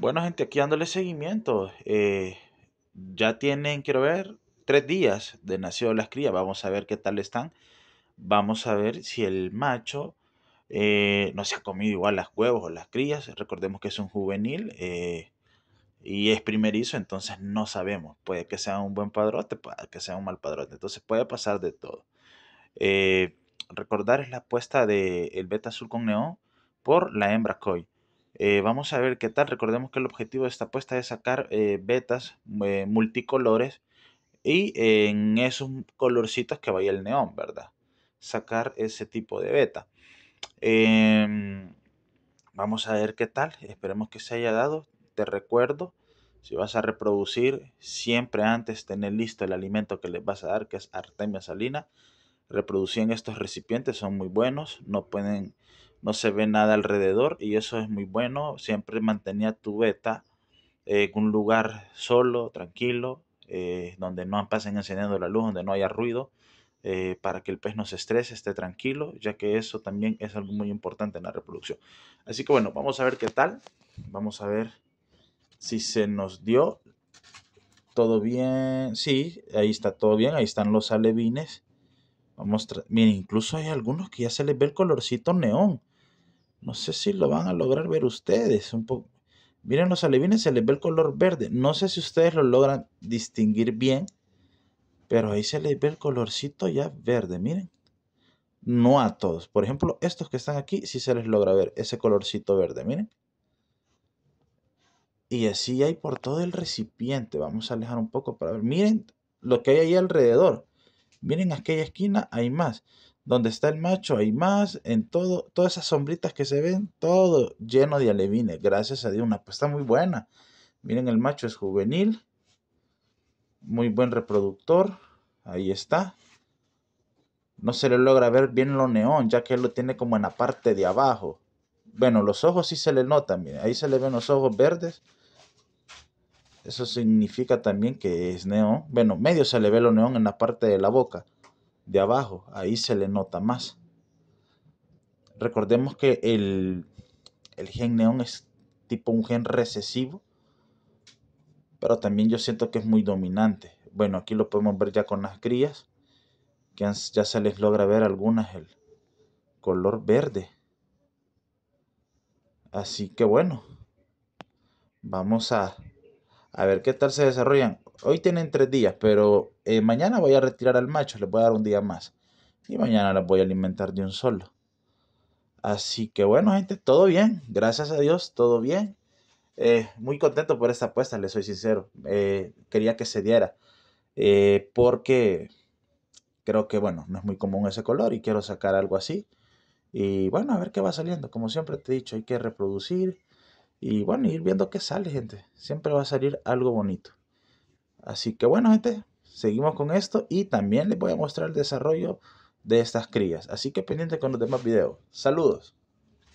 Bueno, gente, aquí dándole seguimiento. Eh, ya tienen, quiero ver, tres días de nacido las crías. Vamos a ver qué tal están. Vamos a ver si el macho eh, no se ha comido igual las huevos o las crías. Recordemos que es un juvenil eh, y es primerizo, entonces no sabemos. Puede que sea un buen padrote, puede que sea un mal padrote. Entonces puede pasar de todo. recordar es la apuesta del beta azul con neón por la hembra koi. Eh, vamos a ver qué tal. Recordemos que el objetivo de esta apuesta es sacar betas eh, eh, multicolores y en esos colorcitos que vaya el neón, ¿verdad? Sacar ese tipo de beta. Em, vamos a ver qué tal. Esperemos que se haya dado. Te recuerdo, si vas a reproducir, siempre antes tener listo el alimento que les vas a dar, que es Artemia salina. Reproducir en estos recipientes son muy buenos. No pueden no se ve nada alrededor y eso es muy bueno. Siempre mantenía tu beta en un lugar solo, tranquilo, eh, donde no pasen encendiendo la luz, donde no haya ruido, eh, para que el pez no se estrese, esté tranquilo, ya que eso también es algo muy importante en la reproducción. Así que bueno, vamos a ver qué tal. Vamos a ver si se nos dio todo bien. Sí, ahí está todo bien, ahí están los alevines. Vamos, miren, incluso hay algunos que ya se les ve el colorcito neón. No sé si lo van a lograr ver ustedes. Un poco. Miren los alevines, se les ve el color verde. No sé si ustedes lo logran distinguir bien. Pero ahí se les ve el colorcito ya verde, miren. No a todos. Por ejemplo, estos que están aquí, sí se les logra ver ese colorcito verde, miren. Y así hay por todo el recipiente. Vamos a alejar un poco para ver. Miren lo que hay ahí alrededor. Miren aquella esquina, hay más. Donde está el macho hay más, en todo, todas esas sombritas que se ven, todo lleno de alevines. Gracias a Dios, una apuesta muy buena. Miren, el macho es juvenil, muy buen reproductor, ahí está. No se le logra ver bien lo neón, ya que él lo tiene como en la parte de abajo. Bueno, los ojos sí se le notan, miren, ahí se le ven los ojos verdes. Eso significa también que es neón. Bueno, medio se le ve lo neón en la parte de la boca de abajo, ahí se le nota más. Recordemos que el, el gen neón es tipo un gen recesivo, pero también yo siento que es muy dominante. Bueno, aquí lo podemos ver ya con las crías, que ya se les logra ver algunas el color verde. Así que bueno, vamos a, a ver qué tal se desarrollan hoy tienen tres días, pero eh, mañana voy a retirar al macho, Le voy a dar un día más. Y mañana la voy a alimentar de un solo. Así que bueno, gente, todo bien. Gracias a Dios, todo bien. Eh, muy contento por esta apuesta, les soy sincero. Eh, quería que se diera. porque creo que, bueno, no es muy común ese color y quiero sacar algo así. Y bueno, a ver qué va saliendo. Como siempre te he dicho, hay que reproducir. Y bueno, ir viendo qué sale, gente. Siempre va a salir algo bonito. Así que bueno, gente, seguimos con esto y también les voy a mostrar el desarrollo de estas crías. Así que pendiente con los demás videos. Saludos.